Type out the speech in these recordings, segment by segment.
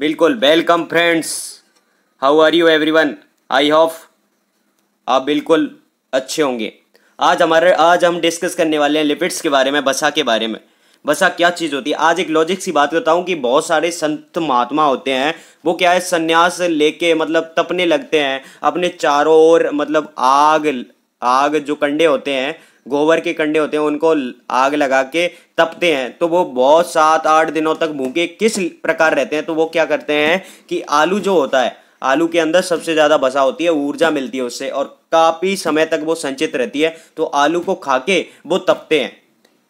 बिल्कुल welcome friends how are you everyone I hope आप बिल्कुल अच्छे होंगे आज हमारे आज हम डिस्कस करने वाले हैं लिपिड्स के बारे में बसा के बारे में बसा क्या चीज़ होती है आज एक लॉजिक सी बात करता हूँ कि बहुत सारे संत महात्मा होते हैं वो क्या है संन्यास लेके मतलब तपने लगते हैं अपने चारों ओर मतलब आग आग जो कंडे होते हैं गोबर के कंडे होते हैं उनको आग लगा के तपते हैं तो वो बहुत सात आठ दिनों तक भूखे किस प्रकार रहते हैं तो वो क्या करते हैं कि आलू जो होता है आलू के अंदर सबसे ज़्यादा बसा होती है ऊर्जा मिलती है उससे और काफ़ी समय तक वो संचित रहती है तो आलू को खा के वो तपते हैं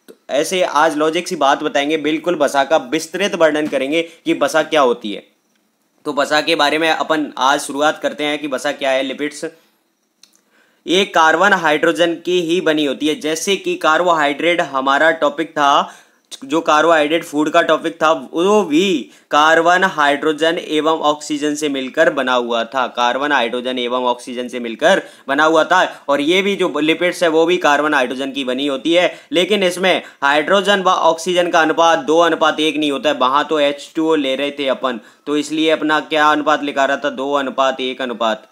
तो ऐसे आज लॉजिक सी बात बताएंगे बिल्कुल बसा का विस्तृत वर्णन करेंगे कि बसा क्या होती है तो बसा के बारे में अपन आज शुरुआत करते हैं कि बसा क्या है लिपिड्स ये कार्बन हाइड्रोजन की ही बनी होती है जैसे कि कार्बोहाइड्रेट हमारा टॉपिक था जो कार्बोहाइड्रेट फूड का टॉपिक था वो भी कार्बन हाइड्रोजन एवं ऑक्सीजन से मिलकर बना हुआ था कार्बन हाइड्रोजन एवं ऑक्सीजन से मिलकर बना हुआ था और ये भी जो लिपिड्स है वो भी कार्बन हाइड्रोजन की बनी होती है लेकिन इसमें हाइड्रोजन व ऑक्सीजन का अनुपात दो अनुपात एक नहीं होता है वहां तो एच ले रहे थे अपन तो इसलिए अपना क्या अनुपात लिखा रहा था दो अनुपात एक अनुपात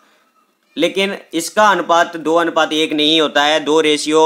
लेकिन इसका अनुपात दो अनुपात एक नहीं होता है दो रेशियो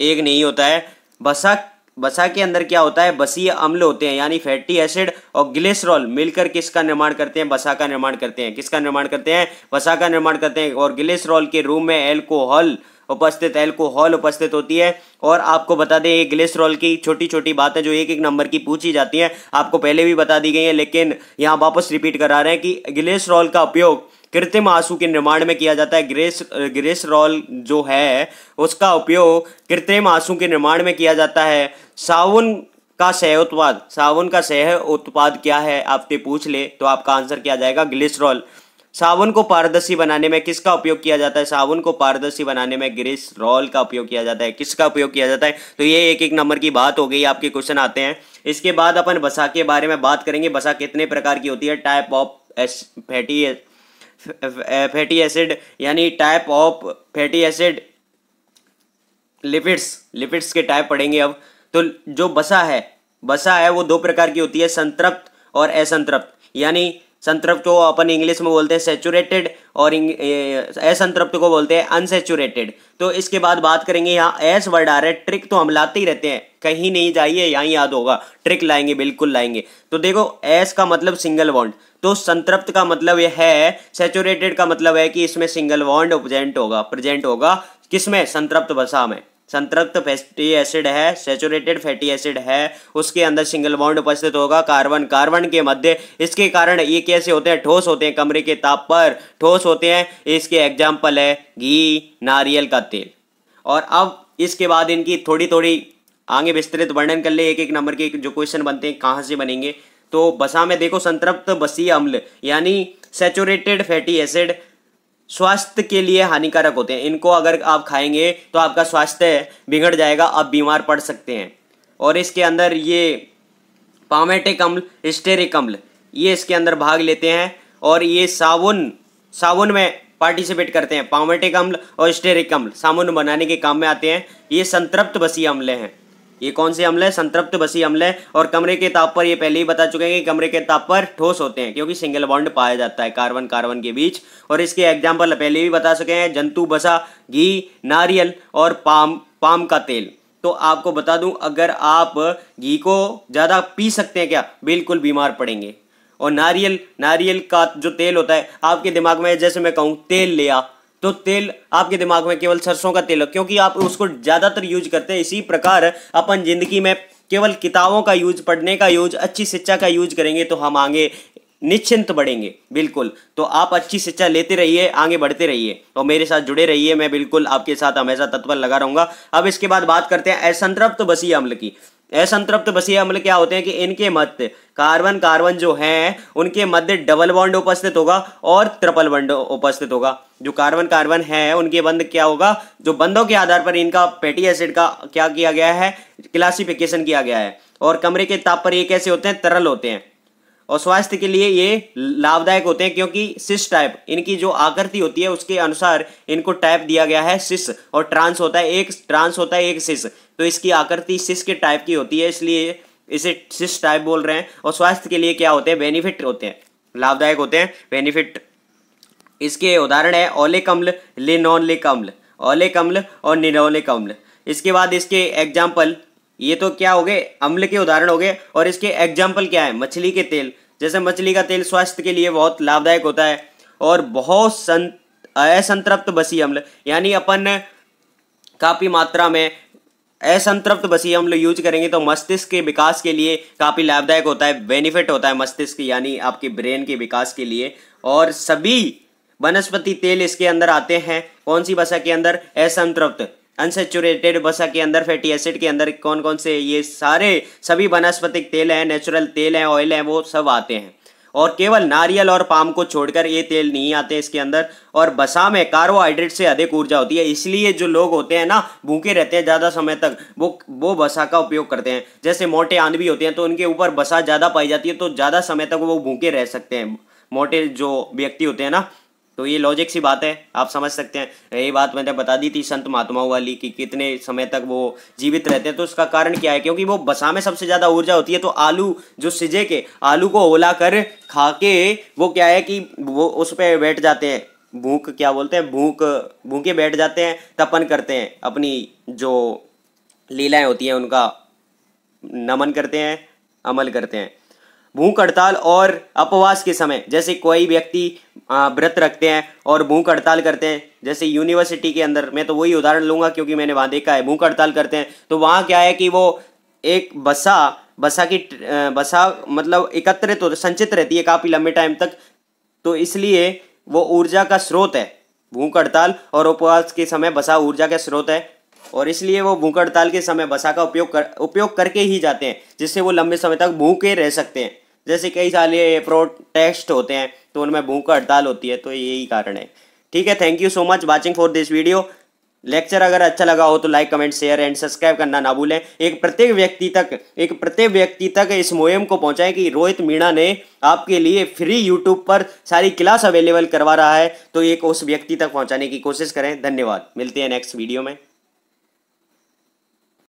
एक नहीं होता है बसा बसा के अंदर क्या होता है बसीय अम्ल होते हैं यानी फैटी एसिड और ग्लिसरॉल मिलकर किसका निर्माण करते हैं बसा का निर्माण करते हैं किसका निर्माण करते हैं बसा का निर्माण करते हैं और ग्लिसरॉल के रूप में एल्कोहल उपस्थित एल्कोहल उपस्थित होती है और आपको बता दें ये ग्लिसरॉल की छोटी छोटी बातें जो एक एक नंबर की पूछी जाती हैं आपको पहले भी बता दी गई हैं लेकिन यहाँ वापस रिपीट करा रहे हैं कि ग्लिसरॉल का उपयोग कृत्रिम आंसू के निर्माण में किया जाता है ग्रेस ग्रेस रॉल जो है उसका उपयोग कृत्रिम आंसू के निर्माण में किया जाता है सावन का सह उत्पाद साबुन का सह उत्पाद क्या है आपसे पूछ ले तो आपका आंसर क्या जाएगा ग्लिसरॉल साबुन को पारदर्शी बनाने में किसका उपयोग किया जाता है साबुन को पारदर्शी बनाने में ग्रेस रॉल का उपयोग किया जाता है किसका उपयोग किया जाता है तो ये एक एक नंबर की बात हो गई आपके क्वेश्चन आते हैं इसके बाद अपन बसा के बारे में बात करेंगे बसा कितने प्रकार की होती है type of fatty fatty acid यानी type of fatty acid lipids lipids के टाइप पढ़ेंगे अब तो जो बसा है बसा है वो दो प्रकार की होती है संतृप्त और असंतृप्त यानी संतृप्त को अपन इंग्लिश में बोलते हैं सेचुरेटेड और असंतृप्त को बोलते हैं अनसेचुरेटेड तो इसके बाद बात करेंगे यहाँ एस वर्ड आ रहा है ट्रिक तो हम लाते ही रहते हैं कहीं नहीं जाइए यहाँ याद होगा ट्रिक लाएंगे बिल्कुल लाएंगे तो देखो एस का मतलब सिंगल वॉन्ड तो संतृप्त का मतलब यह है सेचुरेटेड का मतलब है कि इसमें सिंगल वॉन्ड प्रेजेंट होगा प्रेजेंट होगा किसमें संतृप्त भाषा में संतृप्त फैटी एसिड है सेचुरेटेड फैटी एसिड है उसके अंदर सिंगल बाउंड उपस्थित होगा कार्बन कार्बन के मध्य इसके कारण ये कैसे होते हैं ठोस होते हैं कमरे के ताप पर ठोस होते हैं इसके एग्जाम्पल है घी नारियल का तेल और अब इसके बाद इनकी थोड़ी थोड़ी आगे विस्तृत वर्णन कर ले एक एक नंबर के जो क्वेश्चन बनते हैं कहाँ से बनेंगे तो बसा में देखो संतृप्त बसी अम्ल यानी सेचुरेटेड फैटी एसिड स्वास्थ्य के लिए हानिकारक होते हैं इनको अगर आप खाएंगे तो आपका स्वास्थ्य बिगड़ जाएगा आप बीमार पड़ सकते हैं और इसके अंदर ये पामेटिक अम्ल स्टेरिक अम्ल ये इसके अंदर भाग लेते हैं और ये साबुन साबुन में पार्टिसिपेट करते हैं पामेटिक अम्ल और स्टेरिक अम्ल साबुन बनाने के काम में आते हैं ये संतृप्त बसी अम्ल हैं ये कौन से अम्ल है संतृप्त बसी अम्ल है और कमरे के ताप पर ये पहले ही बता चुके हैं कि कमरे के ताप पर ठोस होते हैं क्योंकि सिंगल बॉन्ड पाया जाता है कार्बन कार्बन के बीच और इसके एग्जाम्पल पहले भी बता चुके हैं जंतु बसा घी नारियल और पाम पाम का तेल तो आपको बता दूं अगर आप घी को ज़्यादा पी सकते हैं क्या बिल्कुल बीमार पड़ेंगे और नारियल नारियल का जो तेल होता है आपके दिमाग में जैसे मैं कहूँ तेल लिया तो तेल आपके दिमाग में केवल सरसों का तेल क्योंकि आप उसको ज़्यादातर यूज करते हैं इसी प्रकार अपन जिंदगी में केवल किताबों का यूज पढ़ने का यूज अच्छी शिक्षा का यूज करेंगे तो हम आगे निश्चिंत बढ़ेंगे बिल्कुल तो आप अच्छी शिक्षा लेते रहिए आगे बढ़ते रहिए और मेरे साथ जुड़े रहिए मैं बिल्कुल आपके साथ हमेशा तत्पर लगा रहूंगा अब इसके बाद बात करते हैं असंतृप्त बसी अम्ल की असंतृप्त बसी अम्ल मतलब क्या होते हैं कि इनके मध्य कार्बन कार्बन जो है उनके मध्य डबल बॉन्ड उपस्थित होगा और ट्रिपल बॉन्ड उपस्थित होगा जो कार्बन कार्बन है उनके बंध क्या होगा जो बंधों के आधार पर इनका पेटी एसिड का क्या किया गया है क्लासिफिकेशन किया गया है और कमरे के ताप पर ये कैसे होते हैं तरल होते हैं और स्वास्थ्य के लिए ये लाभदायक होते हैं क्योंकि सिस टाइप इनकी जो आकृति होती है उसके अनुसार इनको टाइप दिया गया है सिस और ट्रांस होता है एक ट्रांस होता है एक सिस तो इसकी आकृति सिस के टाइप की होती है इसलिए इसे सिस टाइप बोल रहे हैं और स्वास्थ्य के लिए क्या होते हैं बेनिफिट होते हैं लाभदायक होते हैं बेनिफिट इसके उदाहरण है ओले कम्ल लिनोले अम्ल ओले कम्ल और निनोले अम्ल इसके बाद इसके एग्जाम्पल ये तो क्या हो गए अम्ल के उदाहरण हो गए और इसके एग्जाम्पल क्या है मछली के तेल जैसे मछली का तेल स्वास्थ्य के लिए बहुत लाभदायक होता है और बहुत संत असंतृप्त बसी अम्ल यानी अपन काफ़ी मात्रा में असंतृप्त बसी अम्ल यूज करेंगे तो मस्तिष्क के विकास के लिए काफ़ी लाभदायक होता है बेनिफिट होता है मस्तिष्क यानी आपके ब्रेन के विकास के लिए और सभी वनस्पति तेल इसके अंदर आते हैं कौन सी बसा के अंदर असंतृप्त अनसेचुरेटेड वसा के अंदर फैटी एसिड के अंदर कौन कौन से ये सारे सभी वनस्पतिक तेल हैं नेचुरल तेल हैं ऑयल हैं वो सब आते हैं और केवल नारियल और पाम को छोड़कर ये तेल नहीं आते इसके अंदर और बसा में कार्बोहाइड्रेट से अधिक ऊर्जा होती है इसलिए जो लोग होते हैं ना भूखे रहते हैं ज़्यादा समय तक वो वो बसा का उपयोग करते हैं जैसे मोटे आंध भी होते हैं तो उनके ऊपर बसा ज़्यादा पाई जाती है तो ज़्यादा समय तक वो भूखे रह सकते हैं मोटे जो व्यक्ति होते हैं ना तो ये लॉजिक सी बात है आप समझ सकते हैं ये बात मैंने बता दी थी संत महात्माओं वाली कि कितने समय तक वो जीवित रहते हैं तो उसका कारण क्या है क्योंकि वो बसा में सबसे ज़्यादा ऊर्जा होती है तो आलू जो सिजे के आलू को ओला कर खा के वो क्या है कि वो उस पर बैठ जाते हैं भूख क्या बोलते हैं भूख भूखे बैठ जाते हैं तपन करते हैं अपनी जो लीलाएं होती हैं उनका नमन करते हैं अमल करते हैं भूख हड़ताल और अपवास के समय जैसे कोई व्यक्ति व्रत रखते हैं और भूख हड़ताल करते हैं जैसे यूनिवर्सिटी के अंदर मैं तो वही उदाहरण लूँगा क्योंकि मैंने वहाँ देखा है भूख हड़ताल करते हैं तो वहाँ क्या है कि वो एक बसा बसा की बसा मतलब एकत्रित तो, संचित रहती है काफ़ी लंबे टाइम तक तो इसलिए वो ऊर्जा का स्रोत है भूख हड़ताल और उपवास के समय बसा ऊर्जा का स्रोत है और इसलिए वो भूख हड़ताल के समय बसा का उपयोग कर उपयोग करके ही जाते हैं जिससे वो लंबे समय तक भूखे रह सकते हैं जैसे कई साल ये प्रोटेस्ट होते हैं तो उनमें भूख हड़ताल होती है तो यही कारण है ठीक है thank you so much watching for this video lecture अगर अच्छा लगा हो तो like comment share and subscribe करना ना भूलें एक प्रत्येक व्यक्ति तक एक प्रत्येक व्यक्ति तक इस मुहिम को पहुंचाएं कि रोहित मीणा ने आपके लिए फ्री यूट्यूब पर सारी क्लास अवेलेबल करवा रहा है तो एक उस व्यक्ति तक पहुंचाने की कोशिश करें धन्यवाद मिलते हैं नेक्स्ट वीडियो में